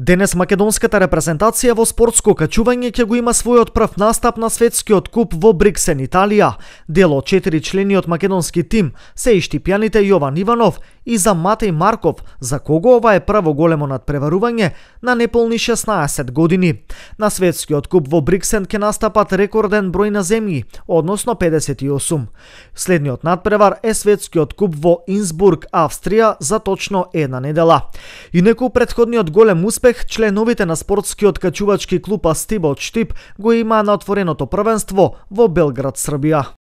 Денес македонската репрезентација во спортско качување ќе го има својот прв настап на светскиот куп во Бриксен, Италија. Дел од четири члени од македонски тим се и штипјаните Јован Иванов и за Матеј Марков, за кого ова е прво големо надпреварување на неполни 16 години. На светскиот куп во Бриксен ќе настапат рекорден број на земји, односно 58. Следниот надпревар е светскиот куп во Инсбург, Австрија за точно една недела. Инеку предходниот голем успех успех членовите на спортскиот качувачки клуб Астибо Штип го има на отвореното првенство во Белград, Србија.